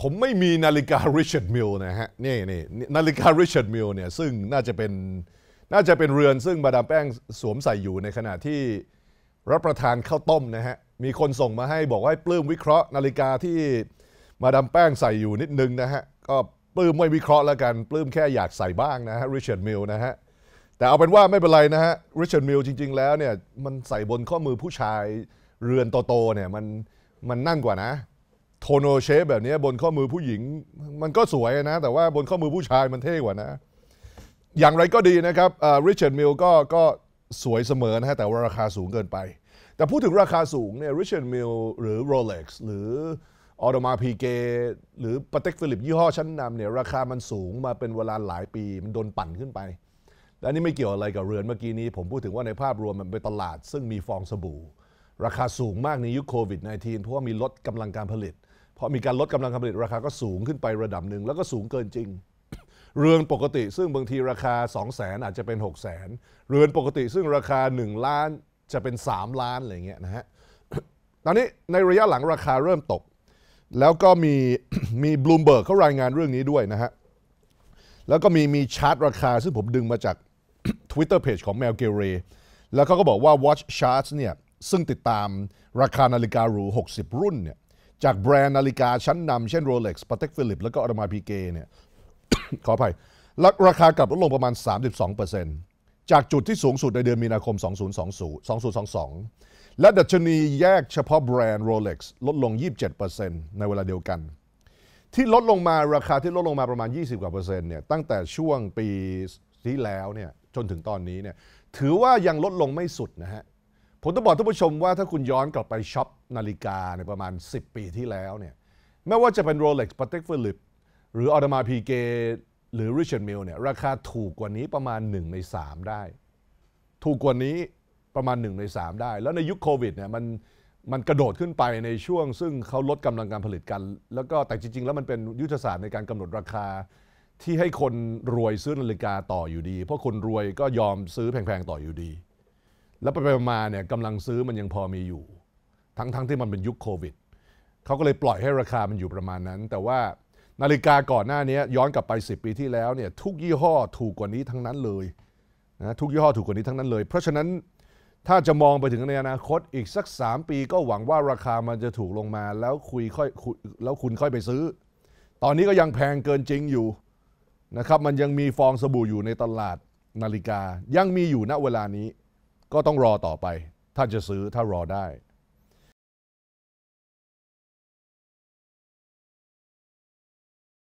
ผมไม่มีนาฬิการิชาร์ดมิลนะฮะนี่นี่นาฬิการิชาร์ดมิลเนี่ยซึ่งน่าจะเป็นน่าจะเป็นเรือนซึ่งมาดามแป้งสวมใส่อยู่ในขณะที่รับประทานข้าวต้มนะฮะมีคนส่งมาให้บอกว่าปลื้มวิเคราะห์ นาฬิกาที่มาดามแป้งใส่อยู่นิดนึงนะฮะก็ปลื้มไม่วิเคราะห์แล้วกันปลื้มแค่อยากใส่บ้างนะฮะริชาร์ดมิลนะฮะแต่เอาเป็นว่าไม่เป็นไรนะฮะริชาร์ดมิลจริง ๆ แล้วเนี่ยมันใส่บนข้อมือผู้ชายเรือนโตๆเนี่ยมันมันนั่นกว่านะโนเชฟแบบนี้บนข้อมือผู้หญิงมันก็สวยนะ แต่ว่าบนข้อมือผู้ชายมันเท่กว่านะ อย่างไรก็ดีนะครับริชาร์ดมิลก็ก็สวยเสมอนะฮะแต่ว่าราคาสูงเกินไป แต่พูดถึงราคาสูงเนี่ยริชาร์ดมิลหรือ Rolex หรือออโดมาพีเกหรือปาเต็กฟิลิปยี่ห้อชั้นนำเนี่ยราคามันสูงมาเป็นเวลาหลายปี มันโดนปั่นขึ้นไป และนี่ไม่เกี่ยวอะไรกับเรือนเมื่อกี้นี้ ผมพูดถึงว่าในภาพรวมมันเป็นตลาด ซึ่งมีฟองสบู่ราคาสูงมากในยุคโควิด -19 เพราะว่ามีลดกำลังการผลิตพอมีการลดกำลังการผลิตราคาก็สูงขึ้นไประดับหนึ่งแล้วก็สูงเกินจริง เรือนปกติซึ่งบางทีราคา 2 0 0แสนอาจจะเป็น 6 0แสนเรือนปกติซึ่งราคา 1 ล้านจะเป็น 3 ล้านอะไรเงี้ยนะฮะ ตอนนี้ในระยะหลังราคาเริ่มตก แล้วก็มีมีบลูมเบิร์กเขารายงานเรื่องนี้ด้วยนะฮะ แล้วก็มีมีชาร์ตราคาซึ่งผมดึงมาจาก Twitter Page ของแมวเกเรแล้วเขาก็บอกว่า Watch Charts เนี่ยซึ่งติดตามราคานาฬิการู 60 รุ่นเนี่ยจากแบรนด์นาฬิกาชั้นนำเช่น Rolex Patek Philippe แล้วก็ Audemars Piguet เนี่ยขออภัยราคากลับลดลงประมาณ 32%จากจุดที่สูงสุดในเดือนมีนาคม 2020 2022และดัชนีแยกเฉพาะแบรนด์ Rolex ลดลง 27%ในเวลาเดียวกัน ที่ลดลงมาราคาที่ลดลงมาประมาณ 20กว่าเปอร์เซ็นต์เนี่ยตั้งแต่ช่วงปีที่แล้วเนี่ยจนถึงตอนนี้เนี่ยถือว่ายังลดลงไม่สุดนะฮะผมต้องบอกท่านผู้ชมว่าถ้าคุณย้อนกลับไปช็อปนาฬิกาในประมาณ 10 ปีที่แล้วเนี่ยไม่ว่าจะเป็น Rolex Patek p h i l i p หรือ Audemars Piguet หรือ Richard Mille เนี่ยราคาถูกกว่านี้ประมาณ 1 ใน 3 ได้ ถูกกว่านี้ประมาณ 1 ใน 3 ได้ แล้วในยุคโควิดเนี่ยมันมันกระโดดขึ้นไปในช่วงซึ่งเขาลดกำลังการผลิตกัน แล้วก็แต่จริงๆ แล้วมันเป็นยุทธศาสตร์ในการกำหนดราคา ที่ให้คนรวยซื้อนาฬิกาต่ออยู่ดี เพราะคนรวยก็ยอมซื้อแพงๆต่ออยู่ดีแล้วไปไปมาเนี่ยกำลังซื้อมันยังพอมีอยู่ ทั้งๆทที่มันเป็นยุคโควิดเขาก็เลยปล่อยให้ราคามันอยู่ประมาณนั้น แต่ว่านาฬิกาก่อนหน้านี้ย้อนกลับไป 10 ปีที่แล้วเนี่ยทุกยี่ห้อถูกกว่านี้ทั้งนั้นเลยนะทุกยี่ห้อถูกกว่านี้ทั้งนั้นเลย เพราะฉะนั้นถ้าจะมองไปถึงในอนาคตอีกสัก3 ปีก็หวังว่าราคามันจะถูกลงมาแล้วคุยค่อยแล้วคุณค่อยไปซื้อ ตอนนี้ก็ยังแพงเกินจริงอยู่นะครับมันยังมีฟองสบู่อยู่ในตลาดนาฬิกายังมีอยู่ณเวลานี้ก็ต้องรอต่อไป ถ้าจะซื้อถ้ารอได้